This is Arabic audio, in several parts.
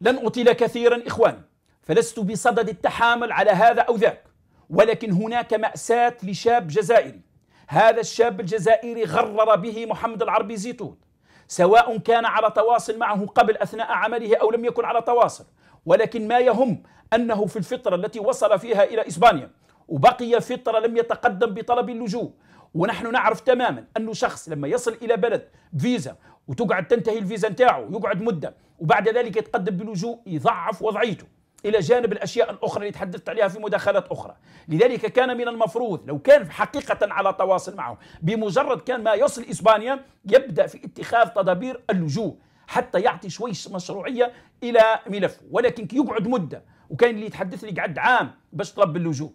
لن أطيل كثيرا إخواني فلست بصدد التحامل على هذا أو ذاك ولكن هناك مأساة لشاب جزائري هذا الشاب الجزائري غرر به محمد العربي زيتون سواء كان على تواصل معه قبل أثناء عمله أو لم يكن على تواصل ولكن ما يهم أنه في الفترة التي وصل فيها إلى إسبانيا وبقي فترة لم يتقدم بطلب اللجوء ونحن نعرف تماما أنه شخص لما يصل إلى بلد فيزا وتقعد تنتهي الفيزا نتاعه يقعد مده وبعد ذلك يتقدم بلجوء يضعف وضعيته الى جانب الاشياء الاخرى اللي تحدثت عليها في مداخلات اخرى، لذلك كان من المفروض لو كان حقيقه على تواصل معه بمجرد كان ما يصل اسبانيا يبدا في اتخاذ تدابير اللجوء حتى يعطي شوي مشروعيه الى ملفه، ولكن كي يقعد مده وكان اللي يتحدث لي قعد عام باش طلب اللجوء،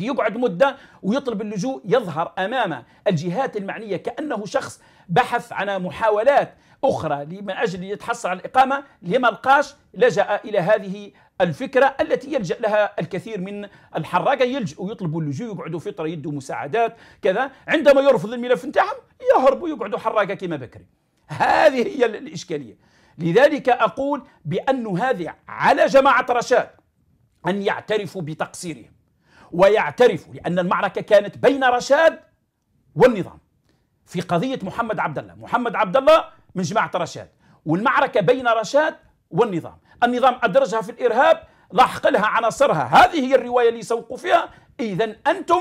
يقعد مدة ويطلب اللجوء يظهر أمام الجهات المعنية كأنه شخص بحث عن محاولات أخرى من أجل يتحصل على الإقامة لما لقاش لجأ إلى هذه الفكرة التي يلجأ لها الكثير من الحراقة يلجأ يطلبوا اللجوء يقعدوا فترة يدوا مساعدات كذا عندما يرفض الملف نتاعهم يهربوا يقعدوا حراقة كما بكري هذه هي الإشكالية لذلك أقول بأن هذه على جماعة رشاد أن يعترفوا بتقصيرهم ويعترف لأن المعركة كانت بين رشاد والنظام في قضية محمد عبد الله محمد عبد الله من جماعة رشاد والمعركة بين رشاد والنظام النظام أدرجها في الإرهاب لحق لها عناصرها هذه هي الرواية اللي سوقوا فيها إذا أنتم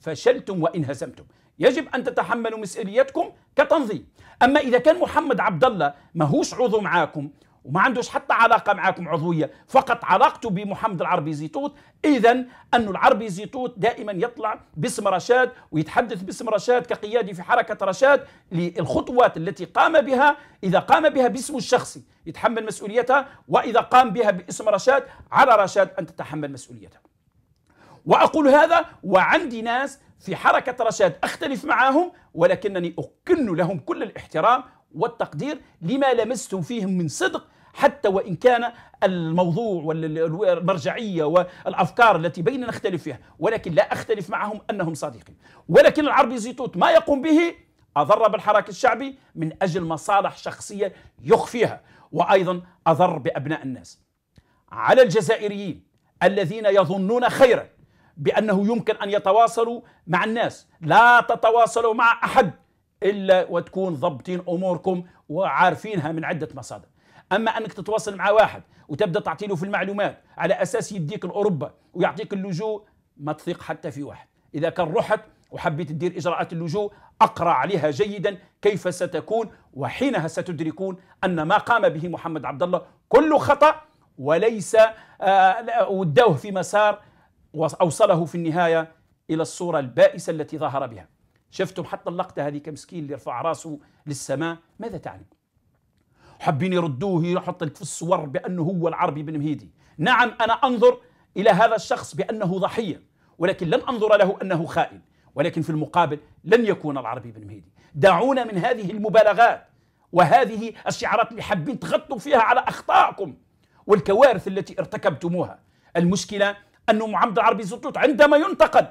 فشلتم وانهزمتم يجب أن تتحملوا مسؤوليتكم كتنظيم أما إذا كان محمد عبد الله ماهوش عضو معاكم وما عندوش حتى علاقة معاكم عضوية فقط علاقته بمحمد العربي زيتوت إذا أن العربي زيتوت دائما يطلع باسم رشاد ويتحدث باسم رشاد كقيادي في حركة رشاد للخطوات التي قام بها إذا قام بها باسمه الشخصي يتحمل مسؤوليتها وإذا قام بها باسم رشاد على رشاد أن تتحمل مسؤوليتها وأقول هذا وعندي ناس في حركة رشاد أختلف معهم ولكنني أكن لهم كل الاحترام والتقدير لما لمستم فيهم من صدق حتى وإن كان الموضوع والمرجعية والأفكار التي بيننا نختلف فيها ولكن لا أختلف معهم أنهم صادقين ولكن العربي زيتوت ما يقوم به أضر بالحراك الشعبي من أجل مصالح شخصية يخفيها وأيضا أضر بأبناء الناس على الجزائريين الذين يظنون خيرا بأنه يمكن أن يتواصلوا مع الناس لا تتواصلوا مع أحد إلا وتكون ضبطين أموركم وعارفينها من عدة مصادر اما انك تتواصل مع واحد وتبدا تعطي له في المعلومات على اساس يديك لاوروبا ويعطيك اللجوء ما تثق حتى في واحد اذا كان رحت وحبيت تدير اجراءات اللجوء اقرا عليها جيدا كيف ستكون وحينها ستدركون ان ما قام به محمد عبد الله كله خطا وليس آه، ودوه في مسار واوصله في النهايه الى الصوره البائسه التي ظهر بها شفتم حتى اللقطه هذه كمسكين اللي رفع راسه للسماء ماذا تعني حابين يردوه يحط لك في الصور بانه هو العربي بن مهيدي نعم انا انظر الى هذا الشخص بانه ضحيه ولكن لن انظر له انه خائن ولكن في المقابل لن يكون العربي بن مهيدي دعونا من هذه المبالغات وهذه الشعارات اللي حابين تغطوا فيها على اخطائكم والكوارث التي ارتكبتموها المشكله أن محمد العربي زطوط عندما ينتقد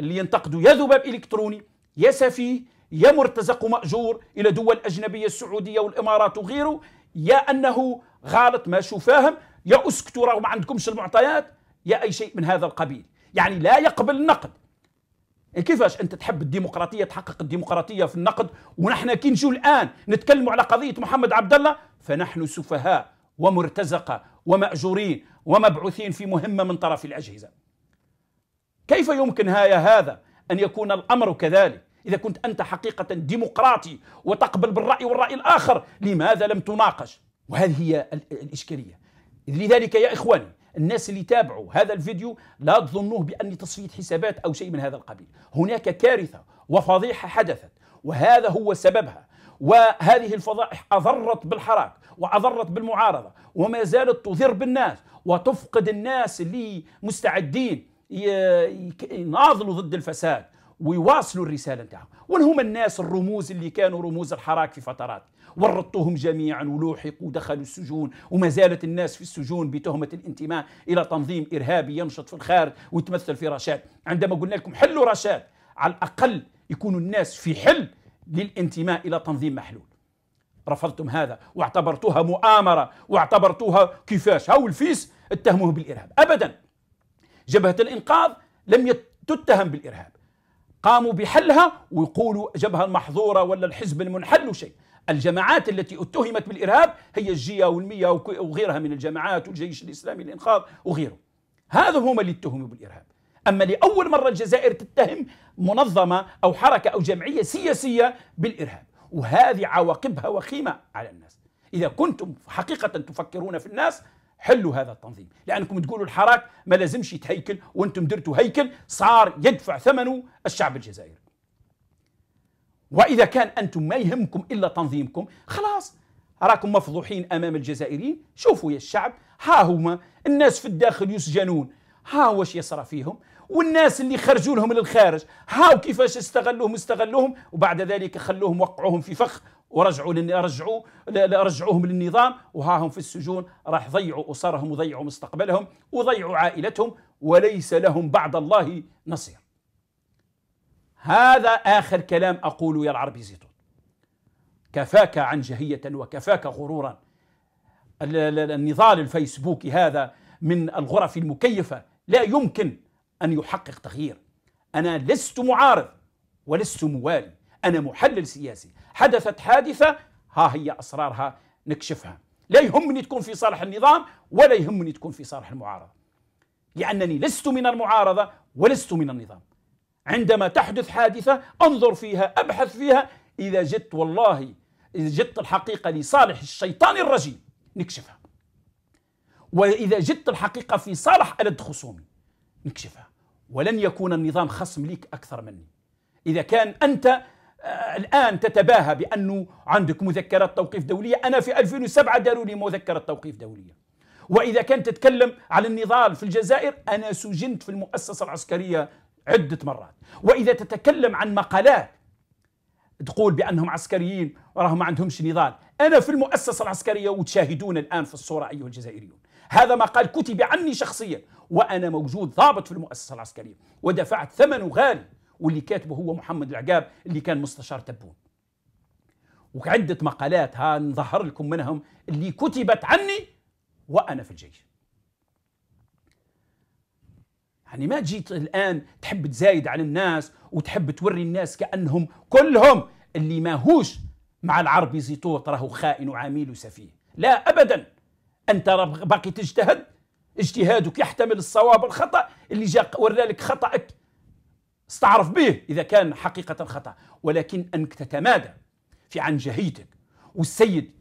اللي ينتقده يا ذباب الكتروني يا سفيه يا مرتزق مأجور إلى دول أجنبية السعودية والإمارات وغيره يا أنه غالط ما شو فاهم يا أسكتوا راهو ما عندكمش المعطيات يا أي شيء من هذا القبيل يعني لا يقبل النقد إيه، كيفاش انت تحب الديمقراطيه تحقق الديمقراطيه في النقد ونحن كي نجوا الان نتكلموا على قضيه محمد عبد الله فنحن سفهاء ومرتزقه وماجورين ومبعوثين في مهمه من طرف الاجهزه كيف يمكن هذا ان يكون الامر كذلك إذا كنت أنت حقيقة ديمقراطي وتقبل بالرأي والرأي الآخر لماذا لم تناقش وهذه هي الإشكالية لذلك يا إخواني الناس اللي تابعوا هذا الفيديو لا تظنوه بأن تصفية حسابات أو شيء من هذا القبيل هناك كارثة وفضيحة حدثت وهذا هو سببها وهذه الفضائح أضرت بالحراك وأضرت بالمعارضة وما زالت تضر بالناس وتفقد الناس اللي مستعدين يناضلوا ضد الفساد ويواصلوا الرساله نتاعهم وين هما الناس الرموز اللي كانوا رموز الحراك في فترات ورطوهم جميعا ولوحقوا ودخلوا السجون وما زالت الناس في السجون بتهمه الانتماء الى تنظيم ارهابي ينشط في الخارج ويتمثل في رشاد عندما قلنا لكم حلوا رشاد على الاقل يكون الناس في حل للانتماء الى تنظيم محلول رفضتم هذا واعتبرتوها مؤامره واعتبرتوها كيفاش هاو الفيس اتهموه بالارهاب ابدا جبهه الانقاذ لم تتهم بالارهاب قاموا بحلها ويقولوا جبهة المحظورة ولا الحزب المنحل شيء الجماعات التي اتهمت بالإرهاب هي الجية والمية وغيرها من الجماعات والجيش الإسلامي الإنقاذ وغيره هذا هم اللي اتهموا بالإرهاب أما لأول مرة الجزائر تتهم منظمة أو حركة أو جمعية سياسية بالإرهاب وهذه عواقبها وخيمة على الناس إذا كنتم حقيقة تفكرون في الناس حلوا هذا التنظيم لأنكم تقولوا الحراك ما لازمش يتهيكل وانتم درتوا هيكل صار يدفع ثمنه الشعب الجزائري وإذا كان أنتم ما يهمكم إلا تنظيمكم خلاص راكم مفضوحين أمام الجزائريين شوفوا يا الشعب ها هما الناس في الداخل يسجنون ها واش يصرى فيهم والناس اللي خرجوا لهم للخارج هاو كيفاش استغلوهم استغلوهم وبعد ذلك خلوهم وقعوهم في فخ ورجعوا لن... رجعوا رجعوهم للنظام وهاهم في السجون راح ضيعوا اسرهم وضيعوا مستقبلهم وضيعوا عائلتهم وليس لهم بعد الله نصير. هذا اخر كلام اقول يا العربي زيتون. كفاك عنجهيه وكفاك غرورا. النضال الفيسبوكي هذا من الغرف المكيفه لا يمكن ان يحقق تغيير. انا لست معارض ولست موالي، انا محلل سياسي، حدثت حادثه ها هي اسرارها نكشفها لا يهمني تكون في صالح النظام ولا يهمني تكون في صالح المعارضه لانني لست من المعارضه ولست من النظام عندما تحدث حادثه انظر فيها ابحث فيها اذا جدت والله اذا جدت الحقيقه لصالح الشيطان الرجيم نكشفها واذا جدت الحقيقه في صالح الد خصومي نكشفها ولن يكون النظام خصم ليك اكثر مني اذا كان انت الآن تتباهى بأنه عندك مذكرات توقيف دولية أنا في 2007 داروا لي مذكرة توقيف دولية وإذا كانت تتكلم على النضال في الجزائر أنا سجنت في المؤسسة العسكرية عدة مرات وإذا تتكلم عن مقالات تقول بأنهم عسكريين وراهم ما عندهمش نضال أنا في المؤسسة العسكرية وتشاهدون الآن في الصورة أيها الجزائريون هذا ما قال كتب عني شخصيا وأنا موجود ضابط في المؤسسة العسكرية ودفعت ثمن غالي واللي كاتبه هو محمد العقاب اللي كان مستشار تبون وعدة مقالات ها نظهر لكم منهم اللي كتبت عني وأنا في الجيش يعني ما جيت الآن تحب تزايد على الناس وتحب توري الناس كأنهم كلهم اللي ماهوش مع العرب زيتوت راهو خائن وعميل وسفيه لا أبدا أنت باقي تجتهد اجتهادك يحتمل الصواب والخطأ اللي جاء ورالك خطأك استعرف به إذا كان حقيقة خطأ ولكن أنك تتمادى في عن جهيتك والسيد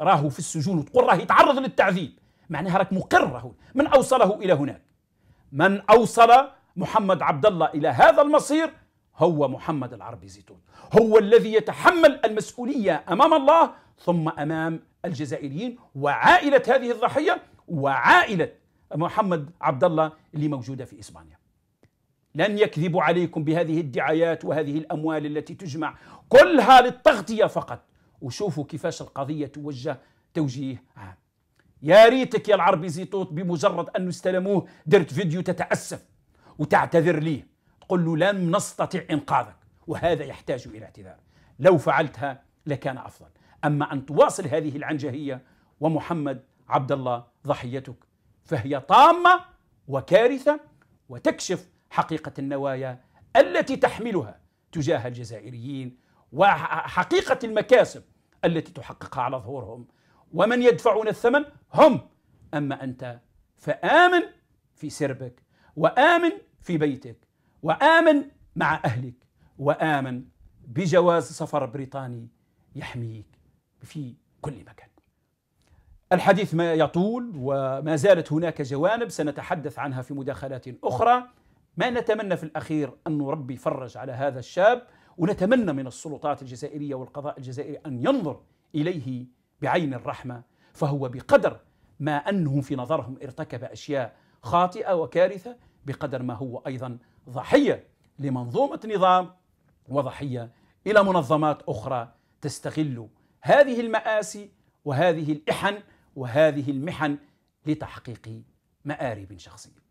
راه في السجون وتقول راه يتعرض للتعذيب معناها راك مقر من أوصله إلى هناك من أوصل محمد عبد الله إلى هذا المصير هو محمد العربي زيتون هو الذي يتحمل المسؤولية أمام الله ثم أمام الجزائريين وعائلة هذه الضحية وعائلة محمد عبد الله اللي موجودة في إسبانيا لن يكذبوا عليكم بهذه الدعايات وهذه الأموال التي تجمع كلها للتغطية فقط وشوفوا كيفاش القضية توجه توجيه عام يا ريتك يا العربي زيتوت بمجرد أن استلموه درت فيديو تتأسف وتعتذر ليه تقول له لم نستطع إنقاذك وهذا يحتاج إلى اعتذار لو فعلتها لكان أفضل أما أن تواصل هذه العنجهية ومحمد عبد الله ضحيتك فهي طامة وكارثة وتكشف حقيقة النوايا التي تحملها تجاه الجزائريين وحقيقة المكاسب التي تحققها على ظهورهم ومن يدفعون الثمن هم أما أنت فآمن في سربك وآمن في بيتك وآمن مع أهلك وآمن بجواز سفر بريطاني يحميك في كل مكان الحديث ما يطول وما زالت هناك جوانب سنتحدث عنها في مداخلات أخرى ما نتمنى في الأخير أن ربي فرج على هذا الشاب ونتمنى من السلطات الجزائرية والقضاء الجزائري أن ينظر إليه بعين الرحمة فهو بقدر ما أنه في نظرهم ارتكب أشياء خاطئة وكارثة بقدر ما هو أيضا ضحية لمنظومة نظام وضحية إلى منظمات أخرى تستغل هذه المآسي وهذه الإحن وهذه المحن لتحقيق مآرب شخصية